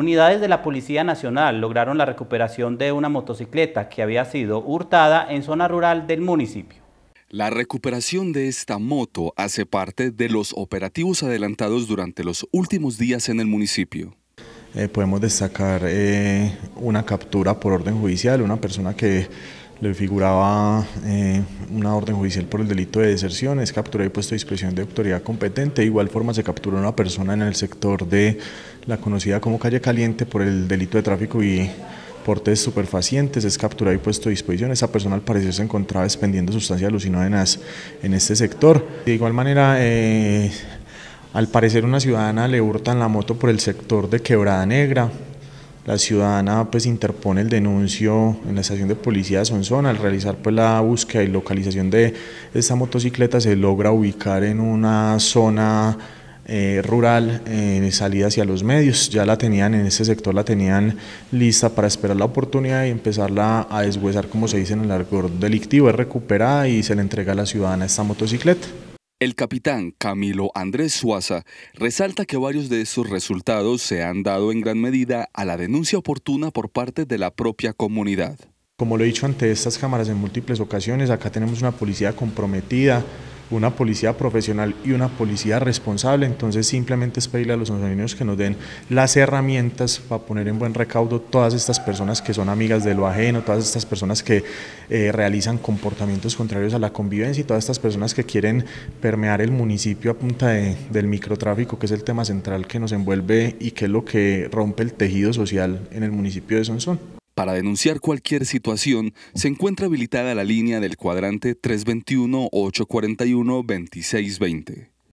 Unidades de la Policía Nacional lograron la recuperación de una motocicleta que había sido hurtada en zona rural del municipio. La recuperación de esta moto hace parte de los operativos adelantados durante los últimos días en el municipio. Eh, podemos destacar eh, una captura por orden judicial, una persona que le figuraba eh, una orden judicial por el delito de deserción, es captura y puesto a disposición de autoridad competente. De igual forma se capturó una persona en el sector de la conocida como Calle Caliente por el delito de tráfico y porte de superfacientes, es capturado y puesto a disposición. Esa persona al parecer se encontraba expendiendo sustancias alucinógenas en este sector. De igual manera... Eh, al parecer una ciudadana le hurtan la moto por el sector de Quebrada Negra, la ciudadana pues interpone el denuncio en la estación de policía de Sonsona, al realizar pues la búsqueda y localización de esta motocicleta se logra ubicar en una zona eh, rural en eh, salida hacia los medios, ya la tenían en ese sector, la tenían lista para esperar la oportunidad y empezarla a deshuesar como se dice en el argot delictivo, es recuperada y se le entrega a la ciudadana esta motocicleta. El capitán Camilo Andrés Suaza resalta que varios de estos resultados se han dado en gran medida a la denuncia oportuna por parte de la propia comunidad. Como lo he dicho ante estas cámaras en múltiples ocasiones, acá tenemos una policía comprometida, una policía profesional y una policía responsable, entonces simplemente es pedirle a los sonsoninos que nos den las herramientas para poner en buen recaudo todas estas personas que son amigas de lo ajeno, todas estas personas que eh, realizan comportamientos contrarios a la convivencia y todas estas personas que quieren permear el municipio a punta de, del microtráfico, que es el tema central que nos envuelve y que es lo que rompe el tejido social en el municipio de Sonsón. Para denunciar cualquier situación, se encuentra habilitada la línea del cuadrante 321-841-2620.